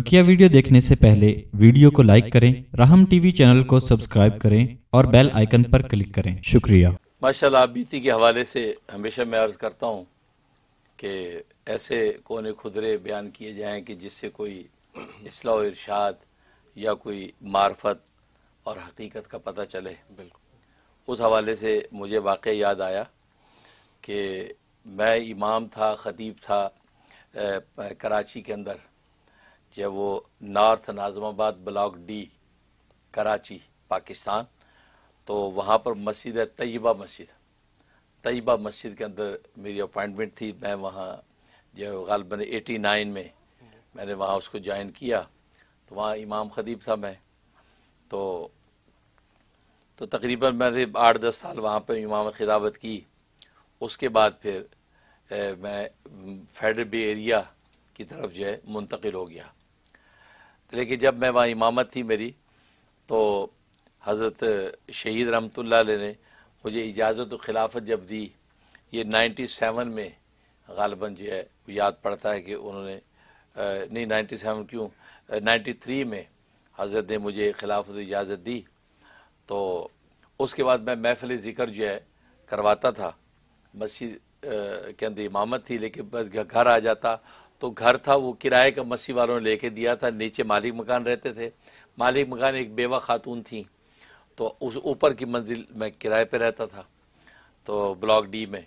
बकिया वीडियो देखने से पहले वीडियो को लाइक करें राहम टीवी चैनल को सब्सक्राइब करें और बेल आइकन पर क्लिक करें शुक्रिया माशाल्लाह बीती के हवाले से हमेशा मैं अर्ज़ करता हूँ कि ऐसे कोने खुदरे बयान किए जाएं कि जिससे कोई इसलाह इरशाद या कोई मार्फत और हकीकत का पता चले बिल्कुल उस हवाले से मुझे वाक़ याद आया कि मैं इमाम था ख़तीब था कराची के अंदर जो वो north Nazimabad block D Karachi Pakistan तो वहाँ पर मस्जिद है तयबा मस्जिद तयबा मस्जिद के अंदर मेरी अपॉइंटमेंट थी मैं वहाँ जो गालबन एटी नाइन में मैंने वहाँ उसको ज्वाइन किया तो वहाँ इमाम खदीब था मैं तो तो तकरीबन मैंने आठ दस साल वहाँ पर इमाम खिदावत की उसके बाद फिर ए, मैं फेडरल बे एरिया की तरफ जो है मुंतकिल हो गया लेकिन जब मैं वहाँ इमामत थी मेरी तो हज़रत शहीद रहमत ने मुझे इजाज़त खिलाफत जब दी ये नाइन्टी सेवन में गालबन जो है याद पड़ता है कि उन्होंने नहीं नाइन्टी सेवन क्यों नाइन्टी थ्री में हज़रत ने मुझे खिलाफत इजाज़त दी तो उसके बाद मैं महफिल ज़िक्र जो है करवाता था मस्जिद के अंदर इमामत थी लेकिन बस घर आ जाता तो घर था वो किराए का मसी वालों ने लेके दिया था नीचे मालिक मकान रहते थे मालिक मकान एक बेवा खातून थी तो उस ऊपर की मंजिल में किराए पे रहता था तो ब्लॉक डी में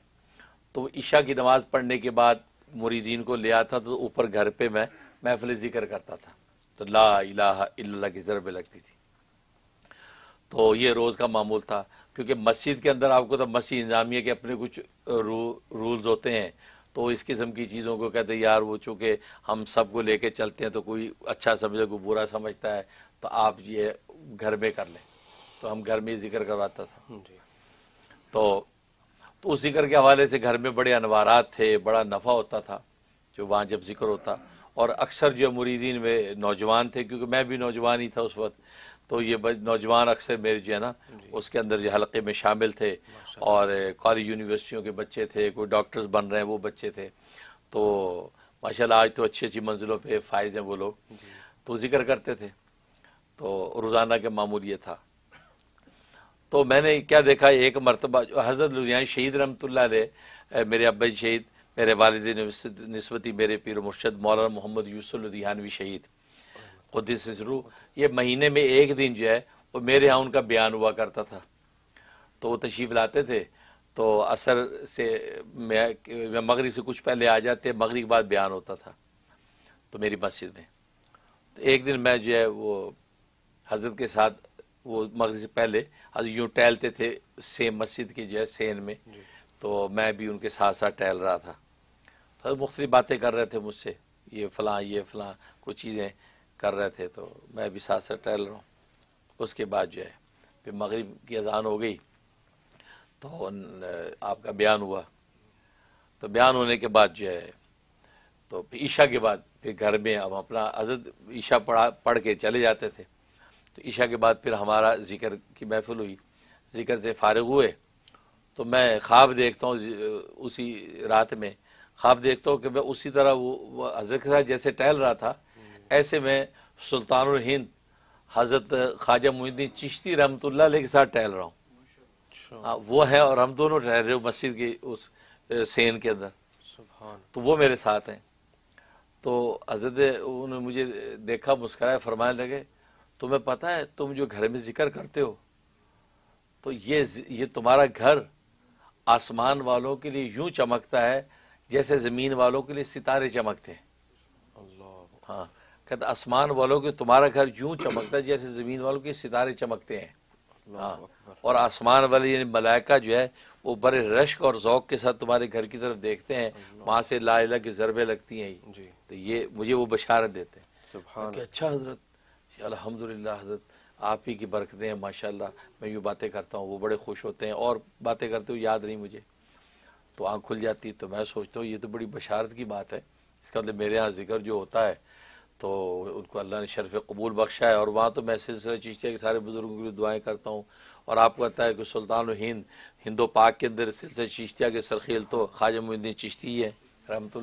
तो ईशा की नमाज़ पढ़ने के बाद मुरीदीन को ले आता तो ऊपर घर पे मैं महफिल ज़िक्र करता था तो ला इलाहा इल्लल्लाह की जरब लगती थी तो ये रोज़ का मामूल था क्योंकि मस्जिद के अंदर आपको तो मस्जिद इंजामिया के अपने कुछ रू, रूल्स होते हैं तो इस किस्म की चीज़ों को कहते यार वो चूँकि हम सब को लेके चलते हैं तो कोई अच्छा समझे कोई बुरा समझता है तो आप ये घर में कर लें तो हम घर में जिक्र करवाता था तो तो उस जिक्र के हवाले से घर में बड़े अनवारात थे बड़ा नफ़ा होता था जो वहाँ जब जिक्र होता और अक्सर जो मुरीदीन में नौजवान थे क्योंकि मैं भी नौजवान ही था उस वक्त तो ये नौजवान अक्सर मेरे जो है ना उसके अंदर जो हल्के में शामिल थे और कॉलेज यूनिवर्सिटियों के बच्चे थे कोई डॉक्टर्स बन रहे हैं वो बच्चे थे तो माशाल्लाह आज तो अच्छी अच्छी मंजिलों पे फायज हैं वो लोग तो जिक्र करते थे तो रोज़ाना के मामूल ये था तो मैंने क्या देखा एक मरतबा हज़रत लुधियान शहीद रमत ला मेरे अब्बा शहीद मेरे वालद नस्बती मेरे पीर मुर्शद मौलाना मोहम्मद यूसुफ लुधियानवी शहीद कुदिस ये महीने में एक दिन जो है वो मेरे यहाँ उनका बयान हुआ करता था तो वो तशीफ लाते थे तो असर से मैं मैं मगरब से कुछ पहले आ जाते मगरब के बाद बयान होता था तो मेरी मस्जिद में तो एक दिन मैं जो है वो हजरत के साथ वो मगरब से पहले हज यूँ टहलते थे सेम मस्जिद के जो है सेन में तो मैं भी उनके साथ साथ टहल रहा था तो मुख्तलि बातें कर रहे थे मुझसे ये फ़लाँ ये फ़लाँ कुछ चीज़ें कर रहे थे तो मैं भी साथ साथ टहल रहा हूँ उसके बाद जो है फिर मग़रब की अजान हो गई तो आपका बयान हुआ तो बयान होने के बाद जो है तो फिर ईशा के बाद फिर घर में अब अपना अजद ईशा पढ़ा पढ़ के चले जाते थे तो ईशा के बाद फिर हमारा ज़िक्र की महफिल हुई ज़िक्र से फारग हुए तो मैं ख्वाब देखता हूँ उसी रात में ख्वाब देखता हूँ कि मैं उसी तरह वो हजरत के साथ जैसे टहल रहा था ऐसे में सुल्तान हिंद हज़रत ख्वाजा मुहिद्दीन चिश्ती रहमतुल्ला के साथ टहल रहा हूँ हाँ, वो है और हम दोनों ठहर रहे हो मस्जिद की उस सेन के अंदर तो वो मेरे साथ हैं तो हजरत उन्होंने मुझे देखा मुस्कराए फरमाने लगे तुम्हें पता है तुम जो घर में जिक्र करते हो तो ये ये तुम्हारा घर आसमान वालों के लिए यूं चमकता है जैसे ज़मीन वालों के लिए सितारे चमकते हैं हाँ कहता आसमान वालों के तुम्हारा घर यूं चमकता है जैसे ज़मीन वालों के सितारे चमकते हैं हाँ और आसमान वाले यानी मलाइका जो है वो बड़े रश्क और ओक़ के साथ तुम्हारे घर की तरफ देखते हैं वहाँ से ला के की लगती हैं जी तो ये मुझे वो बशारत देते हैं कि अच्छा हजरत अलहमदुल्ला हजरत आप ही की बरकते हैं माशाल्लाह मैं यूँ बातें करता हूँ वो बड़े खुश होते हैं और बातें करते हुए याद नहीं मुझे तो आँख खुल जाती है तो मैं सोचता हूँ ये तो बड़ी बशारत की बात है इसका मतलब मेरे यहाँ जिक्र जो होता है तो उनको अल्लाह ने शरफ़ कबूल बख्शा है और वहाँ तो मैं सिलसिला चिश्तिया के सारे बुज़ुर्गों के लिए दुआएँ करता हूँ और आपको पता है कि सुल्तान हिंद हिंदो पाक के अंदर सिलसिला चिश्तिया के सरखेल तो ख्वाजा मुद्दीन चिश्ती है रहमत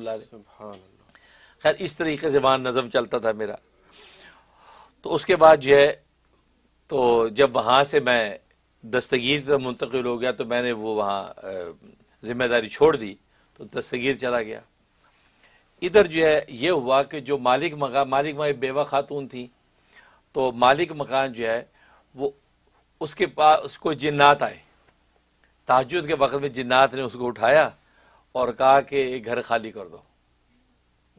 खैर इस तरीके से वहाँ नज़म चलता था मेरा तो उसके बाद जो है तो जब वहाँ से मैं दस्तगीर की तरफ मुंतकिल हो गया तो मैंने वो वहाँ ज़िम्मेदारी छोड़ दी तो दस्तगीर चला गया इधर जो है ये हुआ कि जो मालिक मकान मालिक मकान बेवा खातून थी तो मालिक मकान जो है वो उसके पास उसको जिन्नात आए ताजुद के वक्त में जिन्नात ने उसको उठाया और कहा कि घर खाली कर दो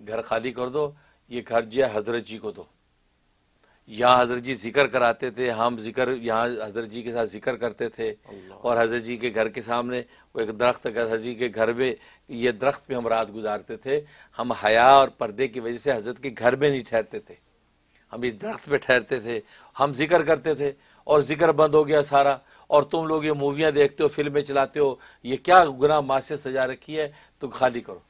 घर खाली कर दो ये घर जो है हजरत जी को दो यहाँ हजरत जी जिक्र कराते थे हम जिक्र यहाँ हजरत जी के साथ जिक्र करते थे और हजरत जी के घर के सामने वो एक दरख्त हजरत जी के घर में ये दरख्त पे हम रात गुजारते थे हम हया और पर्दे की वजह से हजरत के घर में नहीं ठहरते थे हम इस दरख्त पे ठहरते थे हम जिक्र करते थे और जिक्र बंद हो गया सारा और तुम लोग ये मूवियाँ देखते हो फिल्में चलाते हो ये क्या गुना माँ से सजा रखी है तो खाली करो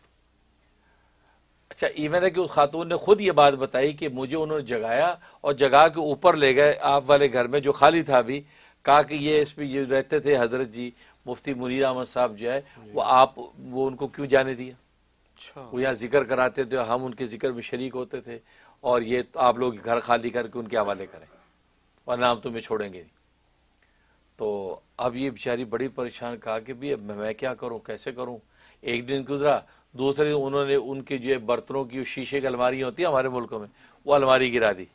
अच्छा इवन है कि उस खातून ने खुद ये बात बताई कि मुझे उन्होंने जगाया और जगा के ऊपर ले गए आप वाले घर में जो खाली था अभी कहा कि ये इस पर जो रहते थे हजरत जी मुफ्ती मुनीर अहमद साहब जो है वो आप वो उनको क्यों जाने दिया अच्छा। वो यहाँ जिक्र कराते थे हम उनके जिक्र में शरीक होते थे और ये तो आप लोग घर खाली करके उनके हवाले करें और नाम तुम्हें छोड़ेंगे नहीं तो अब ये बेचारी बड़ी परेशान कहा कि भैया मैं क्या करूँ कैसे करूँ एक दिन गुजरा दूसरे उन्होंने उनके जो है बर्तनों की शीशे की अलमारी होती है हमारे मुल्कों में वो अलमारी गिरा दी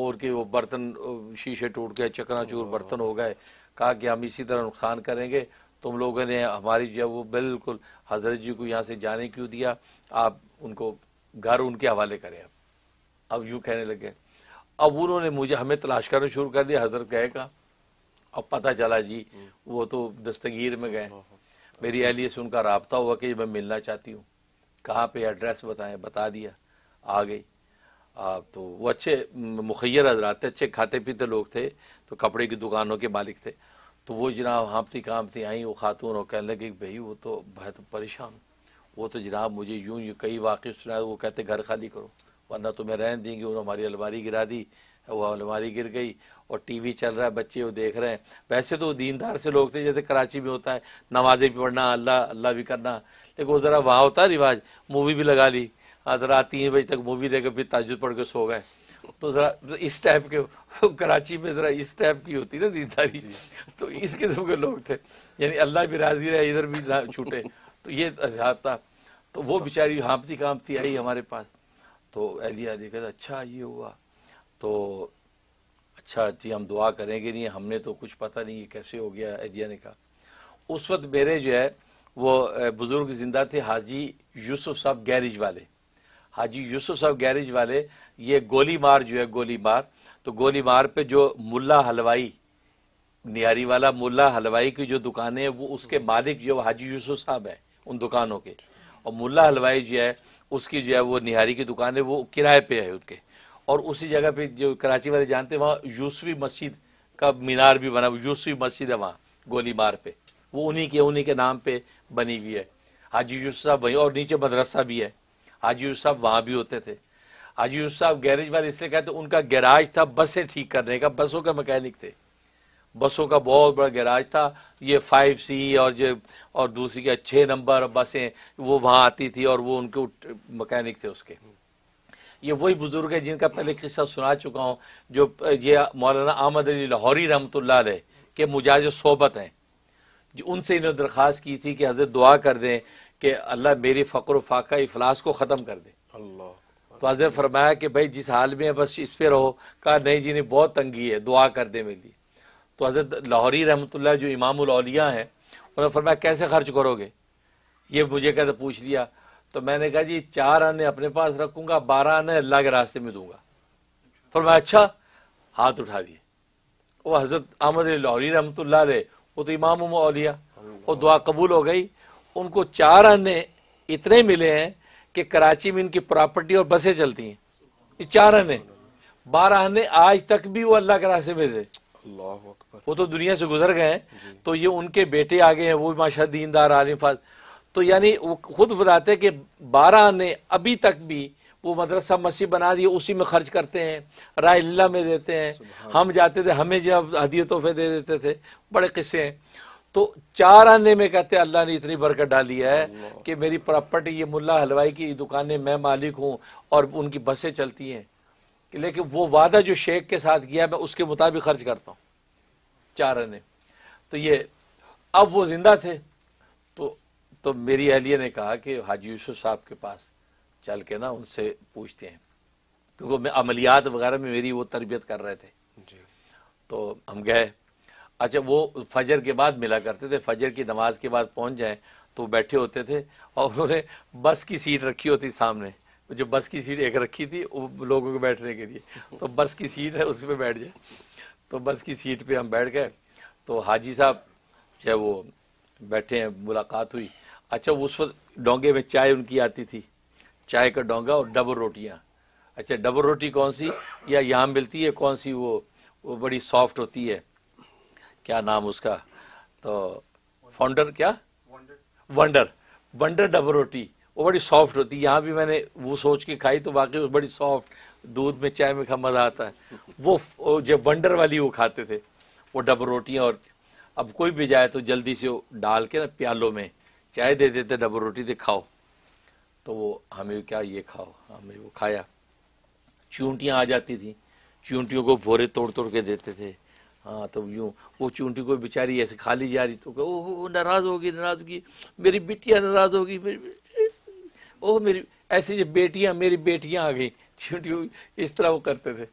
और के वो बर्तन शीशे टूट गए चकनाचूर बर्तन हो गए कहा कि हम इसी तरह नुकसान करेंगे तुम लोगों ने हमारी जो है वो बिल्कुल हजरत जी को यहाँ से जाने क्यों दिया आप उनको घर उनके हवाले करें आप अब यूँ कहने लगे अब उन्होंने मुझे हमें तलाश करना शुरू कर दिया हजरत गए का अब पता चला जी वो तो दस्तगीर में गए मेरी अहलिया से उनका रबता हुआ कि मैं मिलना चाहती हूँ कहाँ पे एड्रेस बताएं बता दिया आ गई आप तो वो अच्छे मुखैर हजरात थे अच्छे खाते पीते लोग थे तो कपड़े की दुकानों के मालिक थे तो वो जनाब हाँपती कामती आई वो खातून और कहने लगे भाई वो तो बहुत परेशान वो तो जनाब मुझे यूं यूँ कई वाक़ सुनाए वो कहते घर खाली करो वरना तुम्हें रहने देंगे उन्होंने हमारी अलमारी गिरा दी वो अलमारी गिर गई और टीवी चल रहा है बच्चे वो देख रहे हैं वैसे तो दीनदार से लोग थे जैसे कराची में होता है नमाजें भी पढ़ना अल्लाह अल्लाह भी करना लेकिन वो ज़रा वहाँ होता है रिवाज मूवी भी लगा ली रात तीन बजे तक मूवी देखकर फिर ताजुद पढ़ के सो गए तो ज़रा इस टाइप के कराची में ज़रा इस टाइप की होती ना दीनदारी तो इस किस्म के लोग थे यानी अल्लाह भी राजी रहे इधर भी छूटे तो ये अजहाब था तो वो तो बेचारी हाँपती कांपती आई हमारे पास तो अहलिया ने कहते अच्छा ये हुआ तो अच्छा जी हम दुआ करेंगे नहीं हमने तो कुछ पता नहीं कैसे हो गया एदिया ने कहा उस वक्त मेरे जो है वो बुज़ुर्ग ज़िंदा थे हाजी यूसुफ साहब गैरेज वाले हाजी यूसुफ साहब गैरेज वाले ये गोली मार जो है गोली मार तो गोली मार पे जो मुल्ला हलवाई निहारी वाला मुल्ला हलवाई की जो दुकान है वो उसके मालिक जो हाजी यूसुफ साहब हैं उन दुकानों के और मुल्ला हलवाई जो है उसकी जो है वो निहारी की दुकान है वो किराए पे है उनके और उसी जगह पे जो कराची वाले जानते हैं वहाँ यूसवी मस्जिद का मीनार भी बना यूसवी मस्जिद है वहाँ गोली मार पे वो उन्हीं के उन्हीं के नाम पे बनी हुई है हाजी यूसुफ साहब वहीं और नीचे मदरसा भी है हाजी यूसुफ साहब वहाँ भी होते थे हाजी यूसुफ साहब गैरेज वाले इसलिए कहते उनका गैराज था बसें ठीक करने का बसों के मकैनिक थे बसों का बहुत बड़ा गैराज था ये फाइव सी और जो और दूसरी क्या छः नंबर बसें वो वहाँ आती थी और वो उनके मकैनिक थे उसके ये वही बुज़ुर्ग है जिनका पहले किस्सा सुना चुका हूँ जो ये मौलाना आमद अली लाहौरी ला के मुजाज सोबत हैं जो उनसे इन्होंने दरख्वास्त की थी कि हजरत दुआ कर दें कि अल्लाह मेरी फ़क्र फाका अफलास को ख़त्म कर दे अल्लाह तो हजरत फरमाया कि भाई जिस हाल में बस इस पर रहो कहा नहीं जी ने बहुत तंगी है दुआ कर दे मेरे लिए तो हजरत लाहौरी रहमत जो इमाम हैं उन्होंने फरमाया कैसे खर्च करोगे ये मुझे कहते पूछ लिया तो मैंने कहा जी चार आने अपने पास रखूंगा बारह आने अल्लाह के रास्ते में दूंगा मैं अच्छा हाथ उठा दिए वो हज़रत अहमद लाहौरी रहमत वो तो इमाम मौलिया और दुआ कबूल हो गई उनको चार आने इतने मिले हैं कि कराची में इनकी प्रॉपर्टी और बसें चलती हैं ये चार आने बारह आने आज तक भी वो अल्लाह के रास्ते में थे वो तो दुनिया से गुजर गए तो ये उनके बेटे आ गए हैं वो माशा दीनदार आलिम फाज तो यानी वो खुद बताते हैं कि बारह ने अभी तक भी वो मदरसा मसीह बना दिए उसी में खर्च करते हैं राहिल्ला में देते हैं हम जाते थे हमें जब हदीय तोहफे दे देते थे बड़े किस्से हैं तो चार आने में कहते हैं अल्लाह ने इतनी बरकत डाली है कि मेरी प्रॉपर्टी ये मुल्ला हलवाई की दुकानें मैं मालिक हूँ और उनकी बसें चलती हैं लेकिन वो वादा जो शेख के साथ किया मैं उसके मुताबिक खर्च करता हूँ चार आने तो ये अब वो जिंदा थे तो मेरी अहलिया ने कहा कि हाजी यूसुफ साहब के पास चल के ना उनसे पूछते हैं क्योंकि मैं अमलियात वगैरह में मेरी वो तरबियत कर रहे थे तो हम गए अच्छा वो फजर के बाद मिला करते थे फजर की नमाज के बाद पहुंच जाए तो बैठे होते थे और उन्होंने बस की सीट रखी होती सामने जो बस की सीट एक रखी थी वो लोगों को बैठने के लिए तो बस की सीट है उस पर बैठ जाए तो बस की सीट पे हम बैठ गए तो हाजी साहब जो वो बैठे हैं मुलाकात हुई अच्छा उस वक्त डोंगे में चाय उनकी आती थी चाय का डोंगा और डबल रोटियाँ अच्छा डबल रोटी कौन सी या यहाँ मिलती है कौन सी वो वो बड़ी सॉफ्ट होती है क्या नाम उसका तो फाउंडर क्या वंडर वंडर डबल रोटी वो बड़ी सॉफ्ट होती है यहाँ भी मैंने वो सोच के खाई तो वाकई बड़ी सॉफ्ट दूध में चाय में खा मज़ा आता है वो जब वंडर वाली वो खाते थे वो डबल रोटियाँ और अब कोई भी जाए तो जल्दी से वो डाल के ना प्यालों में चाय दे देते डबल रोटी दे खाओ तो वो हमें क्या ये खाओ हमें वो खाया चूंटियाँ आ जाती थी चूंटियों को भोरे तोड़ तोड़ के देते थे हाँ तो यूँ वो चूंटी को बेचारी ऐसे खाली जा रही तो ओ नाराज़ होगी नाराज़ होगी मेरी बिटिया नाराज़ होगी ओह मेरी ऐसी जो बेटियाँ मेरी बेटियाँ आ गई चूंटियों इस तरह वो करते थे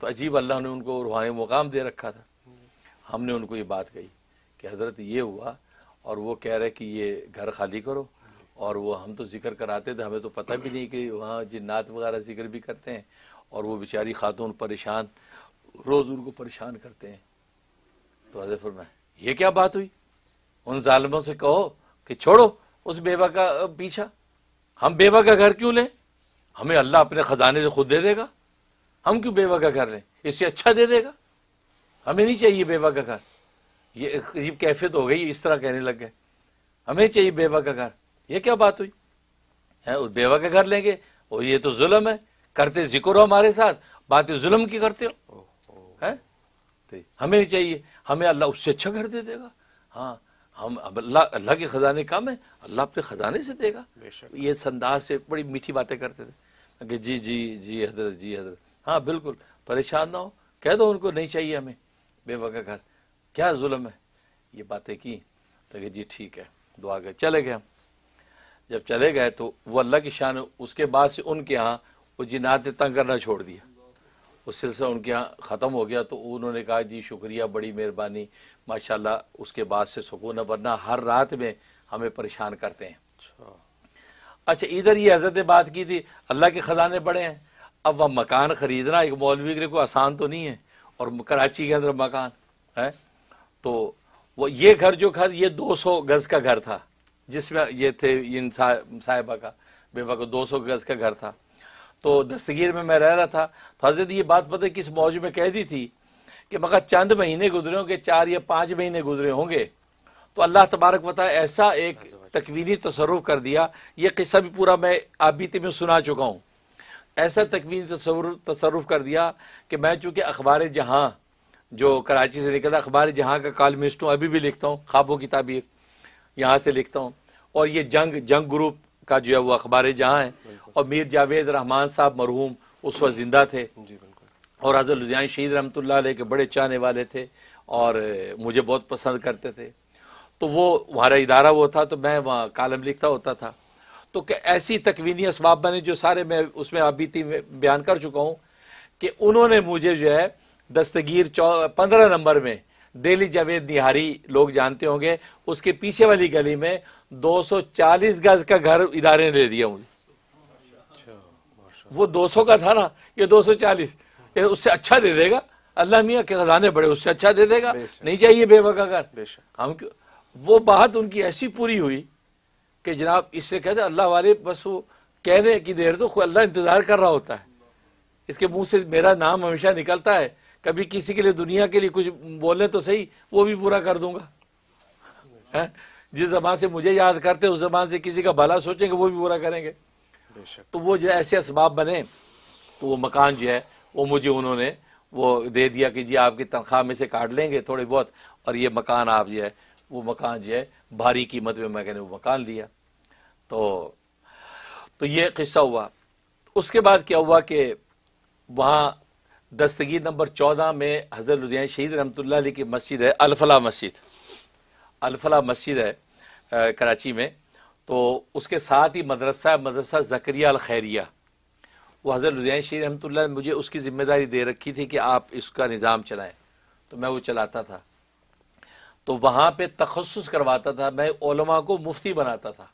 तो अजीब अल्लाह ने उनको रूहानी मुकाम दे रखा था हमने उनको ये बात कही कि हजरत ये हुआ और वो कह रहे कि ये घर खाली करो और वो हम तो जिक्र कराते थे हमें तो पता भी नहीं कि वहाँ जिन्नात वगैरह जिक्र भी करते हैं और वो बेचारी खातून परेशान रोज़ उनको परेशान करते हैं तो हजर फरमाए ये क्या बात हुई उन ालमों से कहो कि छोड़ो उस बेवा का पीछा हम बेवा का घर क्यों लें हमें अल्लाह अपने ख़जाने से खुद दे देगा हम क्यों बेवा का घर लें इससे अच्छा दे देगा हमें नहीं चाहिए बेवा का घर ये अजीब कैफियत हो गई इस तरह कहने लग गए हमें चाहिए बेवा का घर ये क्या बात हुई है उस बेवा का घर लेंगे और ये तो जुल्म है करते जिक्र हो हमारे साथ बातें जुल्म की करते हो है हमें चाहिए हमें अल्लाह उससे अच्छा घर दे देगा हाँ हम अब अल्लाह अल्लाह के ख़जाने कम है अल्लाह अपने ख़जाने से देगा ये संदाज से बड़ी मीठी बातें करते थे कि जी जी जी हजरत जी हजरत हाँ बिल्कुल परेशान ना हो कह दो उनको नहीं चाहिए हमें बेवा का घर क्या जुल्म है ये बातें की तो कि जी ठीक है दुआ गए चले गए जब चले गए तो वो अल्लाह की शान उसके बाद से उनके यहाँ वो जिनात तंग करना छोड़ दिया उस सिलसिला उनके यहाँ ख़त्म हो गया तो उन्होंने कहा जी शुक्रिया बड़ी मेहरबानी माशाल्लाह उसके बाद से सुकून वरना हर रात में हमें परेशान करते हैं अच्छा, अच्छा इधर ये हजरत ने बात की थी अल्लाह के ख़जाने बड़े हैं अब वह मकान ख़रीदना एक मौलवी के लिए कोई आसान तो नहीं है और कराची के अंदर मकान है तो वो ये घर जो घर ये 200 गज का घर था जिसमें ये थे इन साहिबा का बेबा को 200 गज का घर था तो दस्तगीर में मैं रह रहा था तो हजरत ये बात पता किस मौज में कह दी थी कि मगर चंद महीने गुजरे होंगे चार या पाँच महीने गुजरे होंगे तो अल्लाह तबारक वाली ऐसा एक तकवीनी तसरफ कर दिया ये किस्सा भी पूरा मैं आबीती में सुना चुका हूँ ऐसा तकवीनी तसरुफ कर दिया कि मैं चूँकि अखबार जहाँ जो कराची से निकला अखबार जहाँ का कॉलमिस्ट हूँ अभी भी लिखता हूँ खाबों की ताबीर यहाँ से लिखता हूँ और ये जंग जंग ग्रुप का जो है वो अखबार जहाँ है और मीर जावेद रहमान साहब मरहूम उस वक्त ज़िंदा थे और हजरत लुधियान शहीद रहमत के बड़े चाहने वाले थे और मुझे बहुत पसंद करते थे तो वो हमारा इदारा वो था तो मैं वहाँ कालम लिखता होता था तो ऐसी तकवीनी इसबाब बने जो सारे मैं उसमें अभी थी बयान कर चुका हूँ कि उन्होंने मुझे जो है दस्तगीर चौ पंद्रह नंबर में दिल्ली जावेद निहारी लोग जानते होंगे उसके पीछे वाली गली में 240 गज का घर इदारे ने ले दिया मुझे वो 200 का था ना ये 240 ये उससे अच्छा दे देगा अल्लाह मियाँ के खजाने बड़े उससे अच्छा दे देगा नहीं चाहिए बेवका घर हम वो बात उनकी ऐसी पूरी हुई कि जनाब इससे कहते अल्लाह वाले बस वो कहने की देर तो अल्लाह इंतज़ार कर रहा होता है इसके मुंह से मेरा नाम हमेशा निकलता है कभी किसी के लिए दुनिया के लिए कुछ बोले तो सही वो भी पूरा कर दूंगा है जिस जबान से मुझे याद करते उस जबान से किसी का भला सोचेंगे वो भी पूरा करेंगे तो वो जो ऐसे इसबाब बने तो वो मकान जो है वो मुझे उन्होंने वो दे दिया कि जी आपकी तनख्वाह में से काट लेंगे थोड़ी बहुत और ये मकान आप जो है वो मकान जो है भारी कीमत में मैंने वो मकान लिया तो तो ये किस्सा हुआ उसके बाद क्या हुआ कि वहाँ दस्तगी नंबर चौदह में हज़रत लुधियान शहीद रहमतुल्ला की मस्जिद है अलफला मस्जिद अलफला मस्जिद है कराची में तो उसके साथ ही मदरसा मदरसा जकरिया अल खैरिया वो हज़रत लुधियान शहीद रहमतुल्ला ने मुझे उसकी ज़िम्मेदारी दे रखी थी कि आप इसका निज़ाम चलाएं तो मैं वो चलाता था तो वहाँ पर तखस करवाता था मैं ओलमा को मुफ्ती बनाता था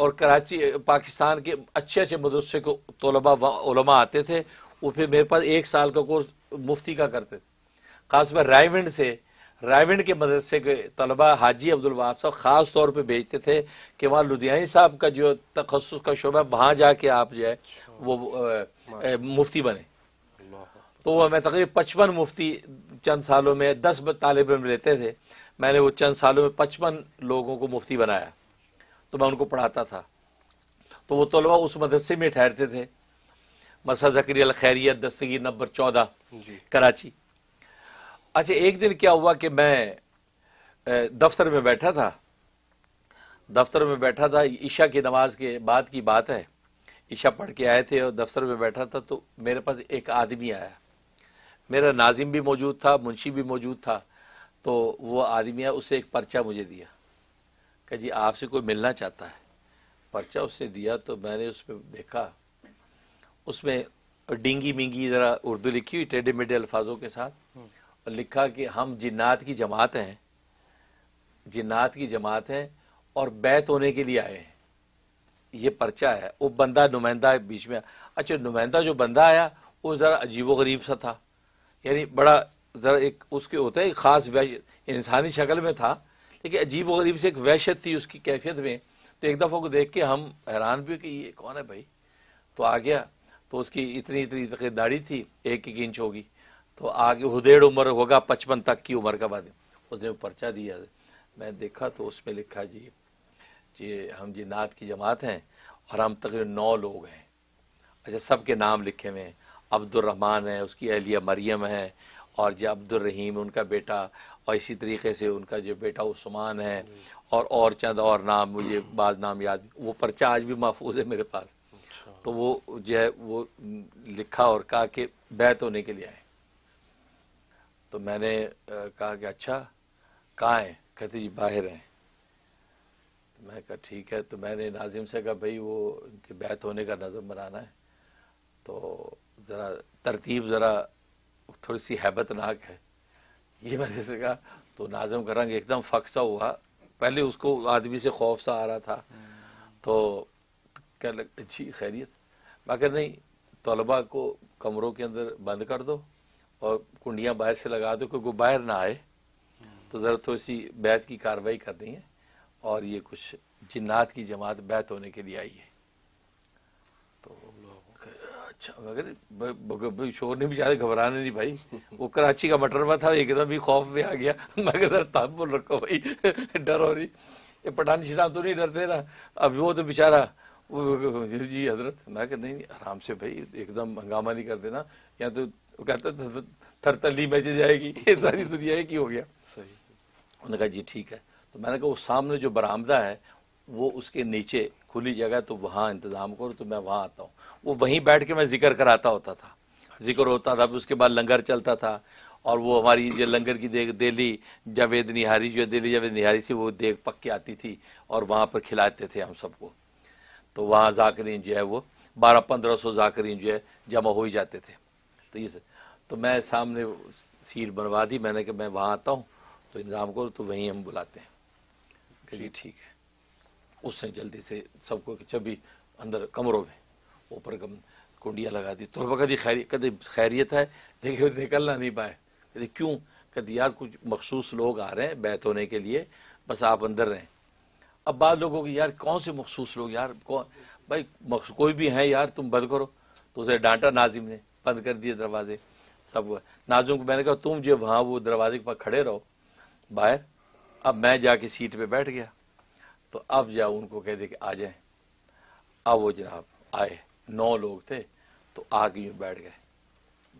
और कराची पाकिस्तान के अच्छे अच्छे मदरसे को तलबा आते थे वो फिर मेरे पास एक साल का कोर्स मुफ्ती का करते थे खासतौर रायविंड से रायविंड के मदरसे के तलबा हाजी अब्दुल वहाब साहब ख़ास तौर पे भेजते थे कि वहाँ लुधियानी साहब का जो तखस का शोबा है वहाँ जाके आप जो है वो आ, आ, अच्छा। मुफ्ती बने तो मैं तकरीब पचपन मुफ्ती चंद सालों में दस तालब में लेते थे मैंने वो चंद सालों में पचपन लोगों को मुफ्ती बनाया तो मैं उनको पढ़ाता था तो वो तलबा उस मदरसे में ठहरते थे मसा जकरी खैरियत दस्तगी नंबर चौदह कराची अच्छा एक दिन क्या हुआ कि मैं दफ्तर में बैठा था दफ्तर में बैठा था ईशा की नमाज के बाद की बात है ईशा पढ़ के आए थे और दफ्तर में बैठा था तो मेरे पास एक आदमी आया मेरा नाजिम भी मौजूद था मुंशी भी मौजूद था तो वो आदमी आया उससे एक पर्चा मुझे दिया कह जी आपसे कोई मिलना चाहता है पर्चा उसने दिया तो मैंने उस पर देखा उसमें डिंगी मिंगी ज़रा उर्दू लिखी हुई टेढ़े मेढ़े अल्फाजों के साथ और लिखा कि हम जिन्नात की जमात हैं जिन्नात की जमात हैं और बैत होने के लिए आए हैं ये पर्चा है वो बंदा नुमाइंदा बीच में अच्छा नुमाइंदा जो बंदा आया वो ज़रा अजीब गरीब सा था यानी बड़ा ज़रा एक उसके होता है ख़ास इंसानी शक्ल में था लेकिन अजीब गरीब से एक वहशत थी उसकी कैफियत में तो एक दफ़ा को देख के हम हैरान भी कि ये कौन है भाई तो आ गया तो उसकी इतनी इतनी तक दाढ़ी थी एक एक इंच होगी तो आगे हुदेड़ उम्र होगा पचपन तक की उम्र का बाद उसने पर्चा दिया मैं देखा तो उसमें लिखा जी जी हम जी नात की जमात हैं और हम तक नौ लोग हैं अच्छा सब के नाम लिखे हुए हैं अब्दुलरहमान है उसकी अहलिया मरियम है और जो अब्दुलरहीम उनका बेटा और इसी तरीके से उनका जो बेटा उस्मान है और और चंद और नाम मुझे बाद नाम याद वो पर्चा आज भी महफूज है मेरे पास तो वो जो है वो लिखा और कहा कि बैत तो होने के लिए आए तो मैंने कहा कि अच्छा कहाँ हैं कहते जी बाहर हैं तो मैं कहा ठीक है तो मैंने नाजिम से कहा भाई वो इनके बैत तो होने का नज़म बनाना है तो ज़रा तरतीब ज़रा थोड़ी सी हैबतनाक है ये मैंने से कहा तो नाजम का रंग एकदम फक्सा हुआ पहले उसको आदमी से खौफ सा आ रहा था तो क्या लग अच्छी खैरियत मगर नहीं तलबा को कमरों के अंदर बंद कर दो और कुंडियाँ बाहर से लगा दो क्योंकि बाहर ना आए तो ज़रा थोड़ी सी बैत की कार्रवाई करनी है और ये कुछ जिन्नात की जमात बैत होने के लिए आई है तो अच्छा मगर शोर ने भी ज़्यादा घबराने नहीं भाई वो कराची का मटरवा था एकदम ही खौफ में आ गया मगर ताबुल रखो भाई डर हो रही ये पठान शराब तो नहीं डरते ना अब वो तो बेचारा जी हजरत मैं कह नहीं आराम से भाई एकदम हंगामा नहीं कर देना या तो कहता तली मच जाएगी ये सारी दुनिया एक ही हो गया सही उन्होंने कहा जी ठीक है तो मैंने कहा वो सामने जो बरामदा है वो उसके नीचे खुली जगह तो वहाँ इंतज़ाम करो तो मैं वहाँ आता हूँ वो वहीं बैठ के मैं जिक्र कराता होता था जिक्र होता था उसके बाद लंगर चलता था और वो हमारी जो लंगर की देख दिल्ली जावेद निहारी जो दिल्ली जावेद निहारी थी वो देख पक के आती थी और वहाँ पर खिलाते थे हम सबको तो वहाँ जाकरीन जो है वो बारह पंद्रह सौ जाकरीन जो है जमा हो ही जाते थे तो ये तो मैं सामने सीट बनवा दी मैंने कहा मैं वहाँ आता हूँ तो इंतजाम करो तो वहीं हम बुलाते हैं चलिए ठीक है उसने जल्दी से सबको चबी अंदर कमरों में ऊपर कम कुंडियाँ लगा दी तो कभी खैरी कभी खैरियत है देखिए निकलना नहीं पाए कहते क्यों कहते यार कुछ मखसूस लोग आ रहे हैं बैत होने के लिए बस आप अंदर रहें अब बाद लोगों की यार कौन से मखसूस लोग यार कौन भाई कोई भी हैं यार तुम बंद करो तो उसे डांटा नाजिम ने बंद कर दिए दरवाजे सब नाजुम को मैंने कहा तुम जो वहाँ वो दरवाजे के पास खड़े रहो बाहर अब मैं जाके सीट पे बैठ गया तो अब जाओ उनको कह दे कि आ जाए अब वो जनाब आए नौ लोग थे तो आके यूँ बैठ गए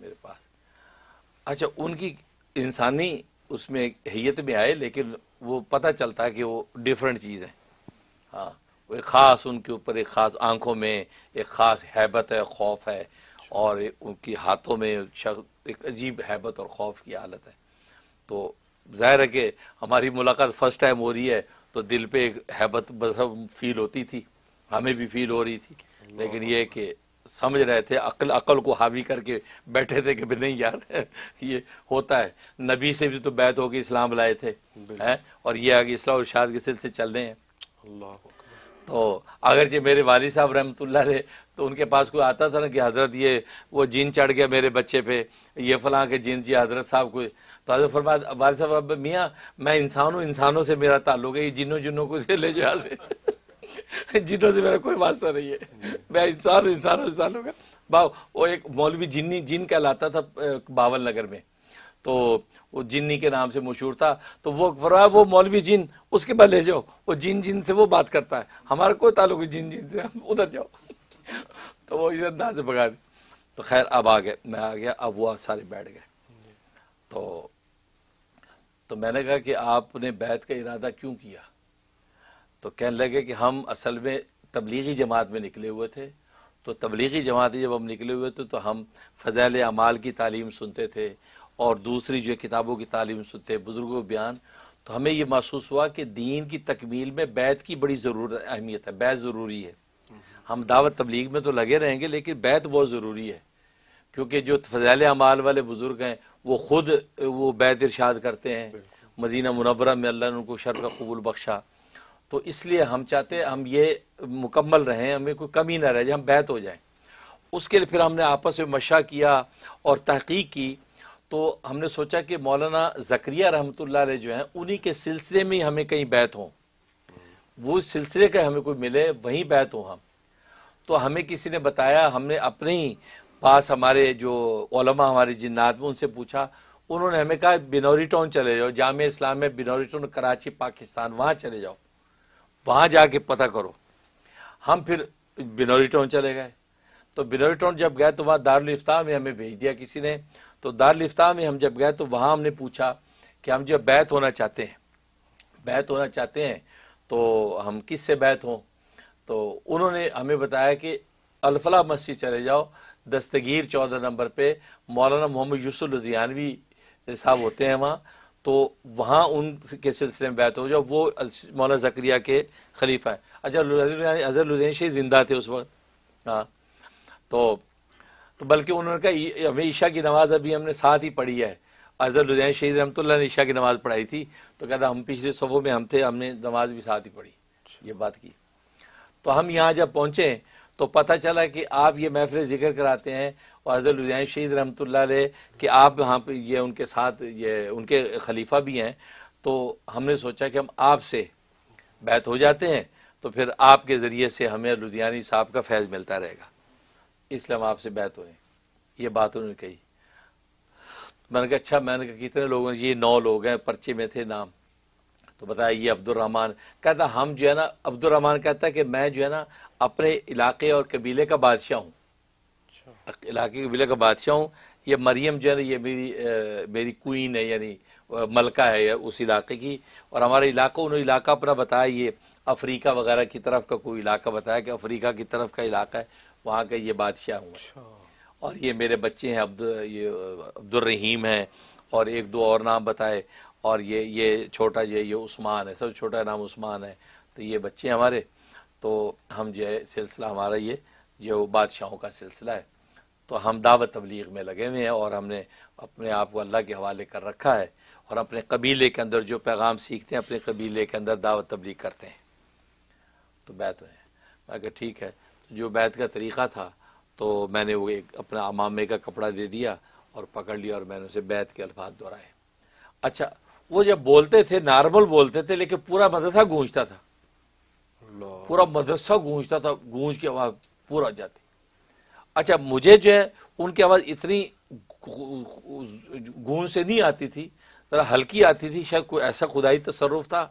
मेरे पास अच्छा उनकी इंसानी उसमें हैत में आए लेकिन वो पता चलता है कि वो डिफरेंट चीज़ है हाँ वो एक ख़ास उनके ऊपर एक ख़ास आँखों में एक ख़ास हैबत है खौफ है और उनकी हाथों में एक अजीब हैबत और खौफ की हालत है तो ज़ाहिर है कि हमारी मुलाकात फ़र्स्ट टाइम हो रही है तो दिल पे एक हैबत फील होती थी हमें भी फील हो रही थी लेकिन ये कि समझ रहे थे अकल अकल को हावी करके बैठे थे कि नहीं यार ये होता है नबी से भी तो बैत होकर इस्लाम लाए थे हैं और ये आगे इस्लाम और शाद के सिलसिले चल रहे हैं तो अगर जी मेरे वाली साहब रहमतुल्ला रहे तो उनके पास कोई आता था ना कि हज़रत ये वो जीन चढ़ गया मेरे बच्चे पे ये फलां के जीन जी हज़रत साहब को तो हजरत फरमा वाली साहब अब मियाँ मैं इंसान हूँ इंसानों से मेरा ताल्लुक है ये जिनों जिनों को ले जो जिनों से मेरा कोई वास्ता नहीं है मैं इंसान इंसान इंसान होगा भाव वो एक मौलवी जिन्नी जिन कहलाता था बावन नगर में तो वो जिन्नी के नाम से मशहूर था तो वो फरमाया वो मौलवी जिन उसके बाद ले जाओ वो जिन जिन से वो बात करता है हमारा कोई ताल्लुक है जिन जिन से हम उधर जाओ तो वो इस अंदाज से भगा दी तो खैर अब आ गए मैं आ गया अब वो सारे बैठ गए तो तो मैंने कहा कि आपने बैत का इरादा क्यों किया तो कहने लगे कि हम असल में तबलीगी जमात में निकले हुए थे तो तबलीगी जमात जब हम निकले हुए थे तो हम फ़जैल अमाल की तालीम सुनते थे और दूसरी जो किताबों की तालीम सुनते बुज़ुर्गों बयान तो हमें ये महसूस हुआ कि दीन की तकमील में बैत की बड़ी ज़रूरत अहमियत है बैत ज़रूरी है हम दावत तबलीग में तो लगे रहेंगे लेकिन बैत बहुत ज़रूरी है क्योंकि जो फ़जैल अमाल वाले बुज़ुर्ग हैं वो ख़ुद वो बैत इरशाद करते हैं मदीना मुनवरा में अल्लाह ने उनको शर्फ कबूल बख्शा तो इसलिए हम चाहते हम ये मुकम्मल रहें हमें कोई कमी ना रहे हम बैत हो जाएं उसके लिए फिर हमने आपस में मशा किया और तहकीक की तो हमने सोचा कि मौलाना जक्रिया रहमतुल्लाह जो हैं उन्हीं के सिलसिले में ही हमें कहीं बैत हों वो सिलसिले का हमें कोई मिले वहीं बैत हों हम तो हमें किसी ने बताया हमने अपने ही पास हमारे जो ओलमा हमारे जिन्नात में उनसे पूछा उन्होंने हमें कहा बिनौरी टाउन चले जाओ जाम इस्लाम में बिनौरी टाउन कराची पाकिस्तान वहाँ चले जाओ वहाँ जाके पता करो हम फिर बिनौरी टाउन चले गए तो बिनौरी टाउन जब गए तो वहाँ दारुल इफ्ताह में हमें भेज दिया किसी ने तो दारुल इफ्ताह में हम जब गए तो वहाँ हमने पूछा कि हम जब बैत होना चाहते हैं बैत होना चाहते हैं तो हम किस से बैत हों तो उन्होंने हमें बताया कि अलफला मस्जिद चले जाओ दस्तगीर चौदह नंबर पे मौलाना मोहम्मद यूसुफ लुधियानवी साहब होते हैं वहाँ तो वहाँ उनके सिलसिले में बैत हो जाओ वो मौलाना जक्रिया के खलीफा है अच्छा अजहर लुजैन जिंदा थे उस वक्त हाँ तो तो बल्कि उन्होंने कहा हमें ईशा की नमाज़ अभी हमने साथ ही पढ़ी है अजहर लुजैन शहीद रहमत ने ईशा की नमाज़ पढ़ाई थी तो कहता हम पिछले सफ़ों में हम थे हमने नमाज भी साथ ही पढ़ी अच्छा। ये बात की तो हम यहाँ जब पहुँचे तो पता चला कि आप ये महफिल ज़िक्र कराते हैं और हज़रत लुधियान शहीद रहमत कि आप यहाँ पर ये उनके साथ ये उनके खलीफा भी हैं तो हमने सोचा कि हम आपसे बैत हो जाते हैं तो फिर आपके ज़रिए से हमें लुधियानी साहब का फैज़ मिलता रहेगा इसलिए हम आपसे बैत हो ये बात उन्होंने कही मैंने कहा अच्छा मैंने कहा कितने लोग हैं ये नौ लोग हैं पर्चे में थे नाम तो बताया ये अब्दुलरहमान कहता हम जो है ना अब्दुलरहमान कहता है कि मैं जो है ना अपने इलाके और कबीले का बादशाह हूँ इलाके के विले का बादशाह हूँ ये मरियम जो है ये मेरी आ, मेरी क्वीन है यानी मलका है उस इलाके की और हमारे इलाका उन्होंने इलाका अपना बताया ये अफ्रीका वगैरह की तरफ का कोई इलाका बताया कि अफ्रीका की तरफ का इलाका है वहाँ का ये बादशाह हूँ अच्छा। और ये मेरे बच्चे हैं अब्दु, ये अब्दुलरहीम हैं और एक दो और नाम बताए और ये ये छोटा जो ये उस्मान है सब छोटा नाम उस्मान है तो ये बच्चे हमारे तो हम जो है सिलसिला हमारा ये जो बादशाहों का सिलसिला है तो हम दावत तबलीग में लगे हुए हैं और हमने अपने आप को अल्लाह के हवाले कर रखा है और अपने कबीले के अंदर जो पैगाम सीखते हैं अपने कबीले के अंदर दावत तबलीग करते हैं तो बैत है अगर ठीक है तो जो बैत का तरीक़ा था तो मैंने वो एक अपना अमामे का कपड़ा दे दिया और पकड़ लिया और मैंने उसे बैत के अल्फाज दोहराए अच्छा वो जब बोलते थे नॉर्मल बोलते थे लेकिन पूरा मदरसा गूंजता था पूरा मदरसा गूंजता था गूंज के आवाज़ पूरा जाती अच्छा मुझे जो है उनकी आवाज़ इतनी गूंज से नहीं आती थी ज़रा हल्की आती थी शायद कोई ऐसा खुदाई तसरुफ था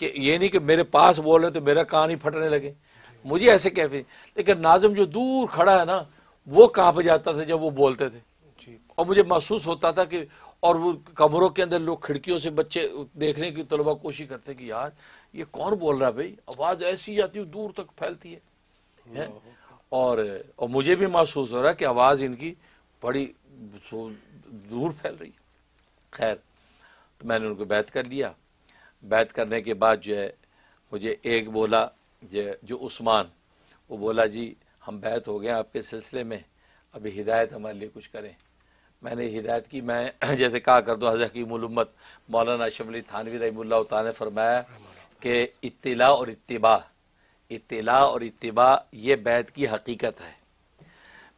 कि ये नहीं कि मेरे पास बोल रहे तो मेरा कान ही फटने लगे मुझे ऐसे कैफे लेकिन नाजम जो दूर खड़ा है ना वो कांप जाता था जब वो बोलते थे और मुझे महसूस होता था कि और वो कमरों के अंदर लोग खिड़कियों से बच्चे देखने की तलबा कोशिश करते कि यार ये कौन बोल रहा है भाई आवाज़ ऐसी जाती है दूर तक फैलती है, है? और और मुझे भी महसूस हो रहा है कि आवाज़ इनकी बड़ी दूर फैल रही खैर तो मैंने उनको बैत कर लिया बैत करने के बाद जो है मुझे एक बोला जो जो उस्मान वो बोला जी हम बैत हो गए आपके सिलसिले में अभी हिदायत हमारे लिए कुछ करें मैंने हिदायत की मैं जैसे कहा कर दो हज़रत मौलाना शमली थानवी रही तान फरमाया कि इतला और इतबा इतला और इतबा ये बैत की हकीकत है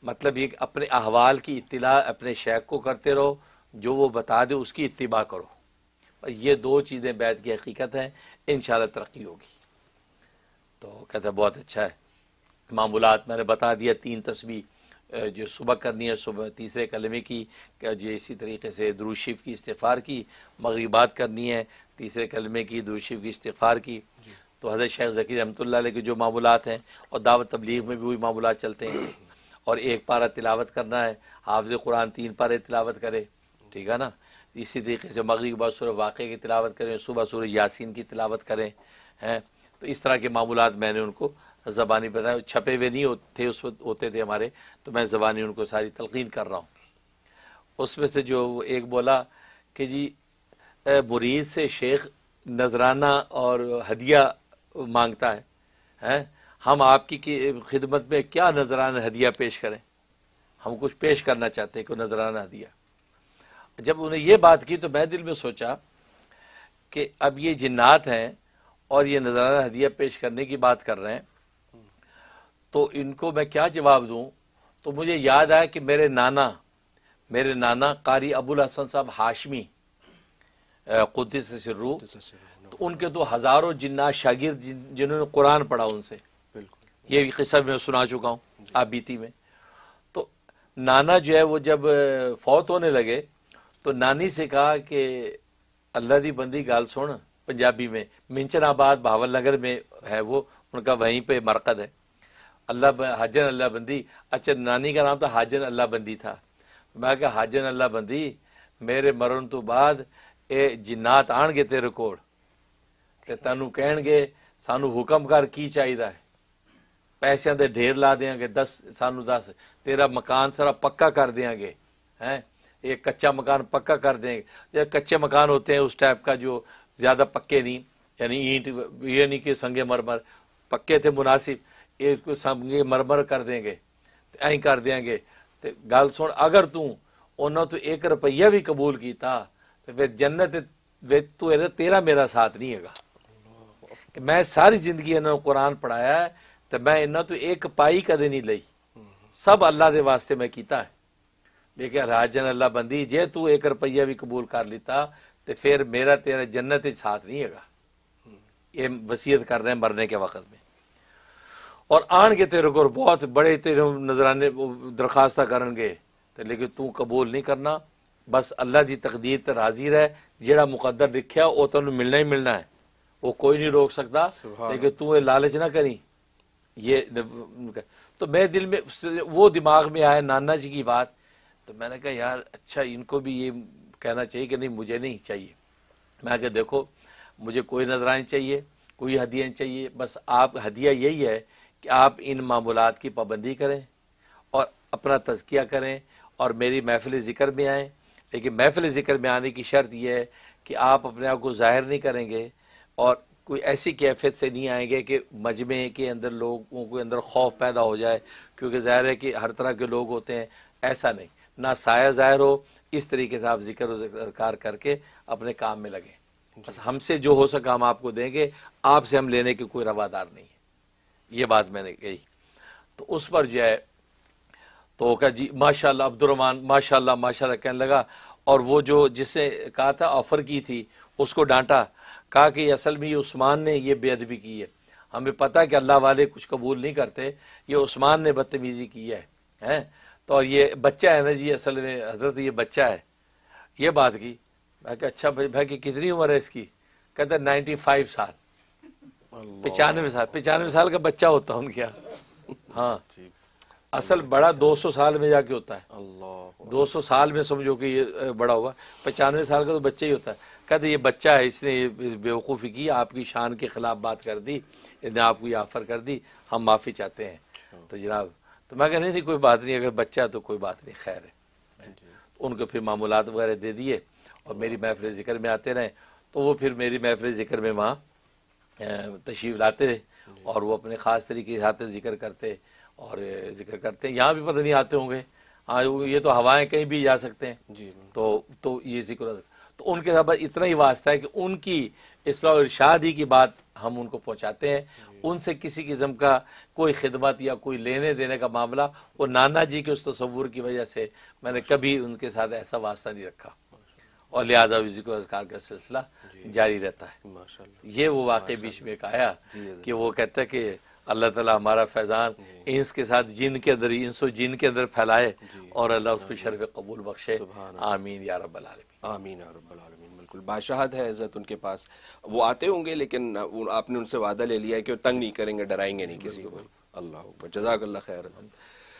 मतलब ये अपने अहवाल की इतला अपने शेख को करते रहो जो वो बता दे उसकी इतबा करो ये दो चीज़ें बैत की हकीकत हैं इन तरक्की होगी तो कहते हैं बहुत अच्छा है मामूलत मैंने बता दिया तीन तस्वीर जो सुबह करनी है सुबह तीसरे कलमे की जो इसी तरीके से द्रूशिफ की इस्तफ़ार की मगरबात करनी है तीसरे कलमे की द्रूशिफ की इस्तफ़ार की तो हज़रत शेख ज़कीर रहमत के जो मामूलत हैं और दावत तबलीग में भी वही मामूलत चलते हैं और एक पारा तिलावत करना है हाफ़ कुरान तीन पारे तिलावत करे ठीक है ना इसी तरीके से मगरब के बाद वाक़े की तिलावत करें सुबह सूर यासिन की तिलावत करें हैं तो इस तरह के मामूलत मैंने उनको ज़बानी बताया छपे हुए नहीं थे उस वक्त होते थे हमारे तो मैं ज़बानी उनको सारी तलकिन कर रहा हूँ उसमें से जो एक बोला कि जी मुरीद से शेख नजराना और हदिया मांगता है हैं हम आपकी खिदमत में क्या नजराना हदिया पेश करें हम कुछ पेश करना चाहते हैं कोई नजराना हदिया जब उन्हें यह बात की तो मैं दिल में सोचा कि अब ये जिन्नात हैं और ये नजराना हदिया पेश करने की बात कर रहे हैं तो इनको मैं क्या जवाब दूँ तो मुझे याद आया कि मेरे नाना मेरे नाना कारी अबुल हसन साहब हाशमी कुदस सिर्रू उनके तो हज़ारों जिन्ना शागिर जिन्होंने कुरान पढ़ा उनसे ये भी किस्सा मैं सुना चुका हूँ आप बीती में तो नाना जो है वो जब फौत होने लगे तो नानी से कहा कि अल्लाह दी बंदी गाल सुन पंजाबी में मिंचनाबाद भावल नगर में है वो उनका वहीं पे मरकद है अल्लाह हाजन अल्लाह बंदी अच्छा नानी का नाम तो हाजन अल्लाह बंदी था मैं कहा हाजन अल्लाह बंदी मेरे मरण तो बाद ए जिन्नात आन गए तेरे कोड़ ਤੇ ਤੈਨੂੰ ਕਹਿਣਗੇ ਸਾਨੂੰ ਹੁਕਮ ਕਰ ਕੀ ਚਾਹੀਦਾ ਹੈ ਪੈਸਿਆਂ ਦੇ ਢੇਰ ਲਾ ਦੇਾਂਗੇ 10 ਸਾਨੂੰ 10 ਤੇਰਾ ਮਕਾਨ ਸਾਰਾ ਪੱਕਾ ਕਰ ਦੇਾਂਗੇ ਹੈ ਇਹ ਕੱਚਾ ਮਕਾਨ ਪੱਕਾ ਕਰ ਦੇਾਂਗੇ ਜੇ ਕੱਚੇ ਮਕਾਨ होते ਉਸ ਟਾਈਪ ਦਾ ਜੋ ਜ਼ਿਆਦਾ ਪੱਕੇ ਨਹੀਂ ਯਾਨੀ ਇਹ ਨਹੀਂ ਕਿ ਸੰਗੇ ਮਰਮਰ ਪੱਕੇ ਤੇ ਮناسب ਇਹ ਕੋ ਸੰਗੇ ਮਰਮਰ ਕਰ ਦੇਾਂਗੇ ਤੇ ਐਂ ਕਰ ਦੇਾਂਗੇ ਤੇ ਗੱਲ ਸੁਣ ਅਗਰ ਤੂੰ ਉਹਨਾਂ ਤੋਂ 1 ਰੁਪਈਆ ਵੀ ਕਬੂਲ ਕੀਤਾ ਤੇ ਫਿਰ ਜੰਨਤ ਵਿੱਚ ਤੂੰ ਤੇਰਾ ਮੇਰਾ ਸਾਥ ਨਹੀਂ ਹੈਗਾ कि मैं सारी जिंदगी इन्होंने कुरान पढ़ाया है तो मैं इन्होंने तो एक पाई कदे नहीं ली सब अल्लाह के वास्ते मैं किया है लेकिन राजन अल्लाह बंदी जे तू एक रुपया भी कबूल कर लिता तो फिर मेरा तेरे जन्नत साथ नहीं है ये वसीयत कर रहे हैं मरने के वक्त में और आन तेरे को बहुत बड़े तेरे नजराने दरखास्त करे तो लेकिन तू कबूल नहीं करना बस अल्लाह की तकदीर तो राजी रहे जोड़ा मुकदर लिखे वो तेन मिलना ही मिलना है वो कोई नहीं रोक सकता लेकिन तू ये लालच ना करी ये तो मैं दिल में वो दिमाग में आया नाना जी की बात तो मैंने कहा यार अच्छा इनको भी ये कहना चाहिए कि नहीं मुझे नहीं चाहिए मैं कह देखो मुझे कोई नजराने चाहिए कोई हदिया चाहिए बस आप हदिया यही है कि आप इन मामूलत की पाबंदी करें और अपना तजकिया करें और मेरी महफिल ज़िक्र में आएँ लेकिन महफिल ज़िक्र में आने की शर्त यह है कि आप अपने आप को ज़ाहिर नहीं करेंगे और कोई ऐसी कैफियत से नहीं आएंगे कि मजमे के अंदर लोगों के अंदर खौफ पैदा हो जाए क्योंकि ज़ाहिर है कि हर तरह के लोग होते हैं ऐसा नहीं ना साया ज़ाहिर हो इस तरीके से आप जिक्र कार करके अपने काम में लगें हमसे जो हो सका हम आपको देंगे आपसे हम लेने की कोई रवादार नहीं है ये बात मैंने कही तो उस पर जो है तो कहा जी माशाल्लाह अब्दुलरमान माशाल्लाह माशाल्लाह कहने लगा और वो जो जिसने कहा था ऑफ़र की थी उसको डांटा कहा कि असल में ये उस्मान ने ये बेअदबी की है हमें पता है कि अल्लाह वाले कुछ कबूल नहीं करते ये उस्मान ने बदतमीज़ी की है हैं तो ये बच्चा है ना जी असल में हजरत ये बच्चा है ये बात की मैं अच्छा भाई भाई कितनी उम्र है इसकी कहते नाइन्टी फाइव साल पचानवे साल पचानवे साल का बच्चा होता हूँ क्या हाँ असल बड़ा दो सौ साल में जाके होता है दो सौ साल में समझो कि ये बड़ा हुआ पचानवे साल का तो बच्चा ही होता है कहते ये बच्चा है इसने बेवकूफ़ी की आपकी शान के ख़िलाफ़ बात कर दी इसने आपको ये ऑफर कर दी हम माफ़ी चाहते हैं अच्छा। तो जनाब तो मैं कह नहीं, थी कोई बात नहीं अगर बच्चा है तो कोई बात नहीं खैर है तो उनको फिर मामूलत वगैरह दे दिए और मेरी हाँ। महफिल ज़िक्र में आते रहें तो वो फिर मेरी महफिल ज़िक्र में वहाँ तशीफ लाते रहे और वो अपने ख़ास तरीके से आते ज़िक्र करते और ज़िक्र करते हैं यहाँ भी पता नहीं आते होंगे हाँ ये तो हवाएं कहीं भी जा सकते हैं जी तो तो ये जिक्र तो उनके बस इतना ही वास्ता है कि उनकी इसलाह इर्शाद ही की बात हम उनको पहुंचाते हैं उनसे किसी किस्म का कोई खिदमत या कोई लेने देने का मामला वो नाना जी के उस तस्वूर की वजह से मैंने कभी उनके साथ ऐसा वास्ता नहीं रखा और लिहाजा को अजकार का सिलसिला जारी रहता है ये वो वाकई बीच में एक आया कि वो कहते हैं कि अल्लाह ताला हमारा फैज़ान इंस के साथ जिन के अंदर इंसो जिन के अंदर फैलाए और अल्लाह उसको शर्फ कबूल बख्शे आमीन या रब्बल आमीन रबालमीन बिल्कुल बादशाहत है इज़्ज़त उनके पास वो आते होंगे लेकिन आपने उनसे वादा ले लिया है कि वो तंग नहीं करेंगे डराएंगे नहीं किसी को अल्लाह जजाक खैर